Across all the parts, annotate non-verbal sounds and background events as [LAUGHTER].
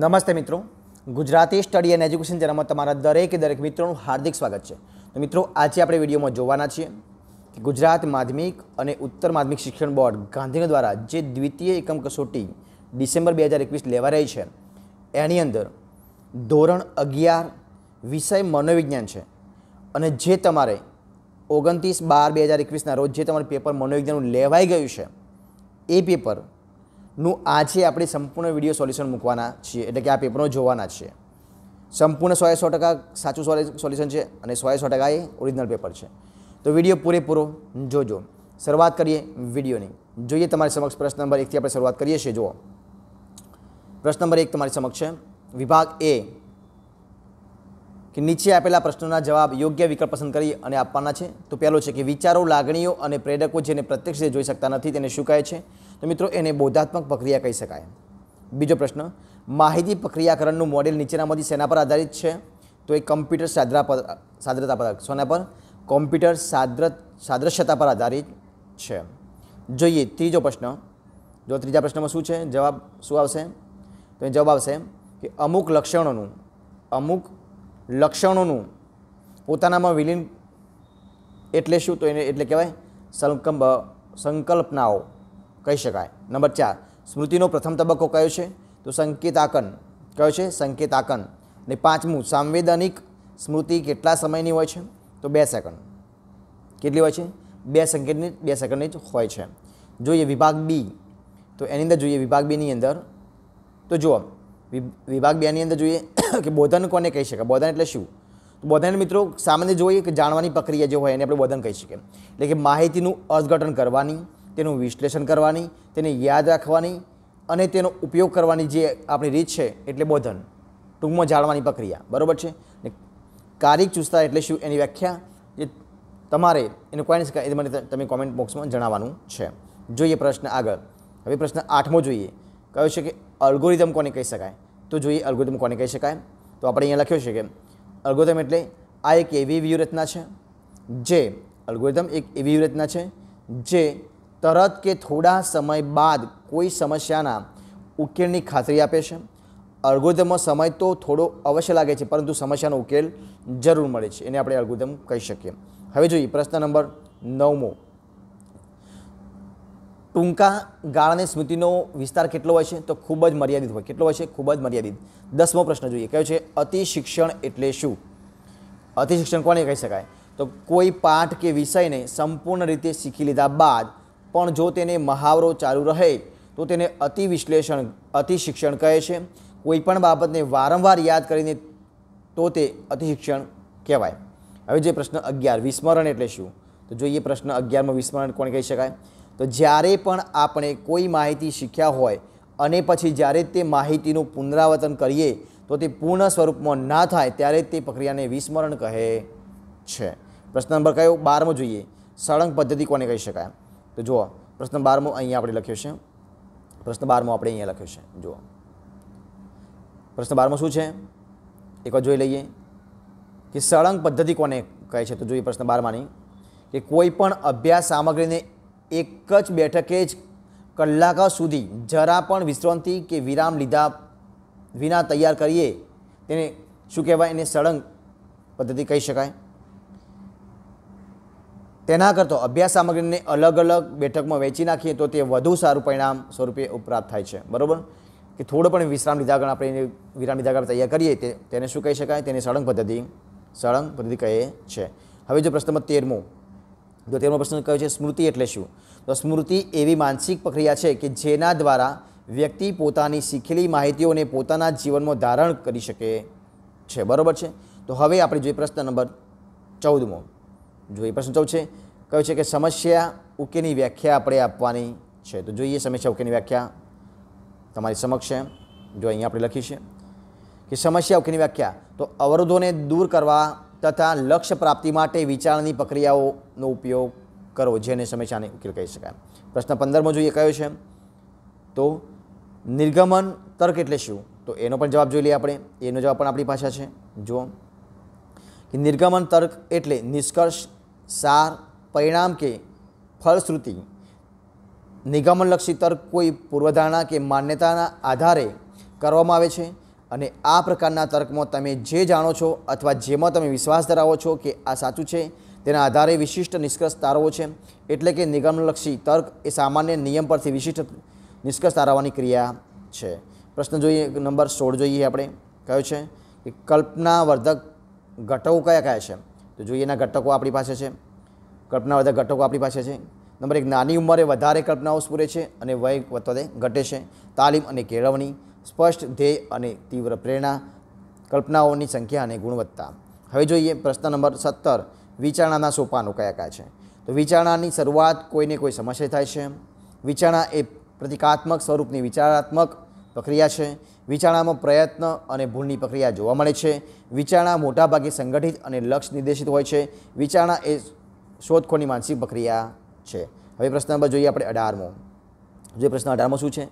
નમસ્તે મિત્રો Gujarati study and education ચેનલમાં તમારા દરેકે દરેક મિત્રોનું હાર્દિક સ્વાગત છે તો મિત્રો આજે આપણે વિડીયોમાં જોવાના છીએ કે ગુજરાત માધ્યમિક અને ઉત્તર માધ્યમિક શિક્ષણ બોર્ડ ગાંધીનગર દ્વારા જે દ્વિતીય એકમ કસોટી ડિસેમ્બર બે હજાર એકવીસ લેવા રહી છે એની અંદર ધોરણ અગિયાર વિષય મનોવિજ્ઞાન છે અને જે તમારે ઓગણત્રીસ બાર બે હજાર એકવીસના રોજ જે તમારે પેપર મનોવિજ્ઞાનનું લેવાઈ ગયું છે એ પેપર નું આજે આપણે સંપૂર્ણ વિડીયો સોલ્યુશન મૂકવાના છીએ એટલે કે આ પેપરો જોવાના છીએ સંપૂર્ણ સોએ સો ટકા સાચું સોલ્યુશન છે અને સોએ સો ટકા એ ઓરિજિનલ પેપર છે તો વિડીયો પૂરેપૂરો જોજો શરૂઆત કરીએ વિડીયોની જોઈએ તમારી સમક્ષ પ્રશ્ન નંબર એકથી આપણે શરૂઆત કરીએ છીએ જુઓ પ્રશ્ન નંબર એક તમારી સમક્ષ છે વિભાગ એ કે નીચે આપેલા પ્રશ્નોના જવાબ યોગ્ય વિકલ્પ પસંદ કરી અને આપવાના છે તો પહેલો છે કે વિચારો લાગણીઓ અને પ્રેરકો જેને પ્રત્યક્ષ રીતે જોઈ શકતા નથી તેને શું કહે છે તો મિત્રો એને બોધાત્મક પ્રક્રિયા કહી શકાય બીજો પ્રશ્ન માહિતી પ્રક્રિયાકરણનું મોડેલ નીચેનામાંથી સેના પર આધારિત છે તો એ કમ્પ્યુટર સાદ્રા પર સાદ્રતા પર સોના પર કોમ્પ્યુટર સાદ્ર સાદ્રશ્યતા પર આધારિત છે જોઈએ ત્રીજો પ્રશ્ન જો ત્રીજા પ્રશ્નમાં શું છે જવાબ શું આવશે તો એ જવાબ આવશે કે અમુક લક્ષણોનું અમુક લક્ષણોનું પોતાનામાં વિલીન એટલે શું તો એને એટલે કહેવાય સંકલ્પ સંકલ્પનાઓ કહી શકાય નંબર ચાર સ્મૃતિનો પ્રથમ તબક્કો કયો છે તો સંકેતાકન કયો છે સંકેતાકન અને પાંચમું સાંવેદનિક સ્મૃતિ કેટલા સમયની હોય છે તો બે સેકન્ડ કેટલી હોય છે બે સંકેતની બે સેકન્ડની જ હોય છે જોઈએ વિભાગ બી તો એની અંદર જોઈએ વિભાગ બીની અંદર તો જુઓ વિભાગ બેની અંદર જોઈએ [COUGHS] કે બોધન કોને કહી શકાય બોધન એટલે શું તો બોધન મિત્રો સામાન્ય જોઈએ કે જાણવાની પ્રક્રિયા જે હોય એને આપણે બોધન કહી શકીએ એટલે કે માહિતીનું અર્થઘટન કરવાની તેનું વિશ્લેષણ કરવાની તેને યાદ રાખવાની અને તેનો ઉપયોગ કરવાની જે આપણી રીત છે એટલે બોધન ટૂંકમાં જાણવાની પ્રક્રિયા બરાબર છે ને કારિક ચુસ્તા એટલે શું એની વ્યાખ્યા જે તમારે એનું કોઈ શકાય એ મને તમે કોમેન્ટ બોક્સમાં જણાવવાનું છે જોઈએ પ્રશ્ન આગળ હવે પ્રશ્ન આઠમો જોઈએ કયો છે કે અલ્ગોરિધમ કોને કહી શકાય તો જોઈએ અલ્ગોરિધમ કોને કહી શકાય તો આપણે અહીંયા લખ્યો છે કે અલ્ગોરિધમ એટલે આ એક એવી વ્યૂહરચના છે જે અલ્ગોરિધમ એક એવી વ્યૂહરચના છે જે તરત કે થોડા સમય બાદ કોઈ સમસ્યાના ઉકેલની ખાતરી આપે છે અર્ગોધમનો સમય તો થોડો અવશ્ય લાગે છે પરંતુ સમસ્યાનો ઉકેલ જરૂર મળે છે એને આપણે અર્ગોધમ કહી શકીએ હવે જોઈએ પ્રશ્ન નંબર નવમો ટૂંકા ગાળાની સ્મૃતિનો વિસ્તાર કેટલો હોય છે તો ખૂબ જ મર્યાદિત હોય કેટલો હોય છે ખૂબ જ મર્યાદિત દસમો પ્રશ્ન જોઈએ કયો છે અતિ શિક્ષણ એટલે શું અતિશિક્ષણ શિક્ષણ કોને કહી શકાય તો કોઈ પાઠ કે વિષયને સંપૂર્ણ રીતે શીખી લીધા બાદ પણ જો તેને મહાવરો ચાલુ રહે તો તેને અતિ વિશ્લેષણ અતિ શિક્ષણ કહે છે કોઈ પણ બાબતને વારંવાર યાદ કરીને તો તે અતિશિક્ષણ કહેવાય હવે જે પ્રશ્ન અગિયાર વિસ્મરણ એટલે શું તો જોઈએ પ્રશ્ન અગિયારમાં વિસ્મરણ કોણ કહી શકાય તો જ્યારે પણ આપણે કોઈ માહિતી શીખ્યા હોય અને પછી જ્યારે તે માહિતીનું પુનરાવર્તન કરીએ તો તે પૂર્ણ સ્વરૂપમાં ના થાય ત્યારે તે પ્રક્રિયાને વિસ્મરણ કહે છે પ્રશ્ન નંબર કયો બારમો જોઈએ સળંગ પદ્ધતિ કોને કહી શકાય તો જુઓ પ્રશ્ન બારમો અહીંયા આપણે લખ્યો છે પ્રશ્ન બારમો આપણે અહીંયા લખ્યો છે જુઓ પ્રશ્ન બારમો શું છે એકવાર જોઈ લઈએ કે સળંગ પદ્ધતિ કોને કહે છે તો જોઈએ પ્રશ્ન બારમાની કે કોઈ પણ અભ્યાસ સામગ્રીને એક જ બેઠકે જ કલાકો સુધી જરા પણ વિશ્રાંતિ કે વિરામ લીધા વિના તૈયાર કરીએ તેને શું કહેવાય એને સળંગ પદ્ધતિ કહી શકાય તેના કરતો અભ્યાસ સામગ્રીને અલગ અલગ બેઠકમાં વેચી નાખીએ તો તે વધુ સારું પરિણામ સ્વરૂપે પ્રાપ્ત થાય છે બરાબર કે થોડો પણ વિશ્રામ લીધા આગળ આપણે વિરામ લીધા આગળ તૈયાર કરીએ તેને શું કહી શકાય તેને સળંગ પદ્ધતિ સળંગ પદ્ધતિ કહે છે હવે જો પ્રશ્નમાં તેરમો જો તેરમો પ્રશ્ન કહ્યો છે સ્મૃતિ એટલે શું તો સ્મૃતિ એવી માનસિક પ્રક્રિયા છે કે જેના દ્વારા વ્યક્તિ પોતાની શીખેલી માહિતીઓને પોતાના જીવનમાં ધારણ કરી શકે છે બરાબર છે તો હવે આપણે જોઈએ પ્રશ્ન નંબર ચૌદમો જોઈએ પ્રશ્ન ચૌદ છે કયો છે કે સમસ્યા ઉકેની વ્યાખ્યા આપણે આપવાની છે તો જોઈએ સમસ્યા ઉકેની વ્યાખ્યા તમારી સમક્ષ છે જો અહીંયા આપણે લખી છે કે સમસ્યા ઉકેની વ્યાખ્યા તો અવરોધોને દૂર કરવા તથા લક્ષ્ય પ્રાપ્તિ માટે વિચારણની પ્રક્રિયાઓનો ઉપયોગ કરવો જેને સમસ્યાને ઉકેલ કહી શકાય પ્રશ્ન પંદરમો જોઈએ કયો છે તો નિર્ગમન તર્ક એટલે શું તો એનો પણ જવાબ જોઈ લઈએ આપણે એનો જવાબ પણ આપણી પાસે છે જુઓ કે નિર્ગમન તર્ક એટલે નિષ્કર્ષ સાર પરિણામ કે ફળશ્રુતિ નિગમનલક્ષી તર્ક કોઈ પૂર્વધારણા કે માન્યતાના આધારે કરવામાં આવે છે અને આ પ્રકારના તર્કમાં તમે જે જાણો છો અથવા જેમાં તમે વિશ્વાસ ધરાવો છો કે આ સાચું છે તેના આધારે વિશિષ્ટ નિષ્કર્ષ તારવો છે એટલે કે નિગમનલક્ષી તર્ક એ સામાન્ય નિયમ પરથી વિશિષ્ટ નિષ્કર્ષ તારવવાની ક્રિયા છે પ્રશ્ન જોઈએ નંબર સોળ જોઈએ આપણે કયો છે કે કલ્પનાવર્ધક ઘટકો કયા કયા છે તો જોઈએ એના ઘટકો આપણી પાસે છે કલ્પના વધારે ઘટકો આપણી પાસે છે નંબર એક નાની ઉંમરે વધારે કલ્પનાઓ સ્ફુરે છે અને વય વધતા ઘટે છે તાલીમ અને કેળવણી સ્પષ્ટ ધ્યેય અને તીવ્ર પ્રેરણા કલ્પનાઓની સંખ્યા અને ગુણવત્તા હવે જોઈએ પ્રશ્ન નંબર સત્તર વિચારણાના સોપાનો કયા કયા છે તો વિચારણાની શરૂઆત કોઈને કોઈ સમસ્યા થાય છે વિચારણા એ પ્રતિકાત્મક સ્વરૂપની વિચારાત્મક પ્રક્રિયા છે વિચારણામાં પ્રયત્ન અને ભૂલની પ્રક્રિયા જોવા મળે છે વિચારણા મોટાભાગે સંગઠિત અને લક્ષ્ય નિર્દેશિત હોય છે વિચારણા એ શોધખોળની માનસિક પ્રક્રિયા છે હવે પ્રશ્ન નંબર જોઈએ આપણે અઢારમો જે પ્રશ્ન અઢારમો શું છે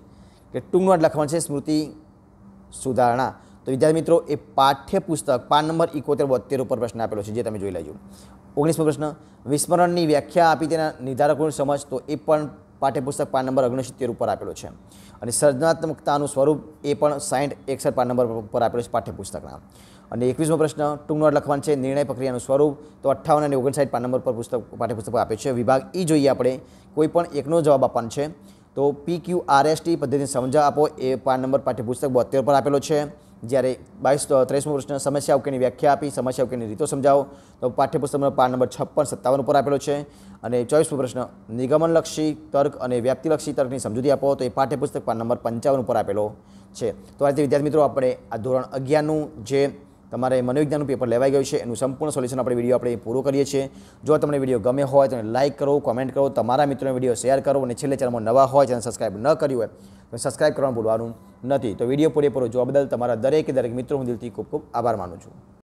કે ટૂંકમાં લખવાનું છે સ્મૃતિ સુધારણા તો વિદ્યાર્થી મિત્રો એ પાઠ્યપુસ્તક પાન નંબર ઇકોતેર બોતેર ઉપર પ્રશ્ન આપેલો છે જે તમે જોઈ લેજો ઓગણીસમો પ્રશ્ન વિસ્મરણની વ્યાખ્યા આપી તેના નિર્ધારકોની સમજ તો એ પણ પાઠ્યપુસ્તક પાન નંબર ઓગણસિત્તેર ઉપર આપેલો છે અને સર્જનાત્મકતાનું સ્વરૂપ એ પણ સાઠ એકસઠ પાન નંબર ઉપર આપેલું છે પાઠ્યપુસ્તકના અને એકવીસમો પ્રશ્ન ટૂંકનો લખવાનું છે નિર્ણય પ્રક્રિયાનું સ્વરૂપ તો અઠ્ઠાવન અને ઓગણસાઠ પાન નંબર પર પુસ્તક પાઠ્યપુસ્તક આપે છે વિભાગ એ જોઈએ આપણે કોઈ પણ એકનો જવાબ આપવાનો છે તો P Q R S T પદ્ધતિને સમજા આપો એ પાન નંબર પાઠ્યપુસ્તક બોતેર પર આપેલો છે જ્યારે બાવીસ ત્રેસમું પ્રશ્ન સમસ્યા ઉકેલની વ્યાખ્યા આપી સમસ્યા ઉકેલની રીતો સમજાવો તો પાઠ્યપુસ્તકનો પાન નંબર છપ્પન સત્તાવન ઉપર આપેલો છે અને ચોવીસમો પ્રશ્ન નિગમનલક્ષી તર્ક અને વ્યાપ્તિલક્ષી તર્કની સમજૂતી આપો તો એ પાઠ્યપુસ્તક પાન નંબર પંચાવન ઉપર આપેલો છે તો આજે વિદ્યાર્થી મિત્રો આપણે આ ધોરણ અગિયારનું જે તમારે મનોવિજ્ઞાનનું પેપર લેવાઈ ગયું છે એનું સંપૂર્ણ સોલ્યુશન આપણે વિડીયો આપણે પૂરો કરીએ છીએ જો તમને વિડીયો ગમે હોય તો લાઇક કરો કમેન્ટ કરો તમારા મિત્રોને વિડીયો શેર કરો અને છેલ્લે ચેનલમાં નવા હોય ચેનલ સબસ્ક્રાઈબ ન કર્યું હોય તો સબસ્ક્રાઈબ કરવાનું ભૂલવાનું નથી તો વિડીયો પૂરેપૂરો જોવા બદલ તમારા દરેક દરેક મિત્રો હું દિલથી ખૂબ ખૂબ આભાર માનું છું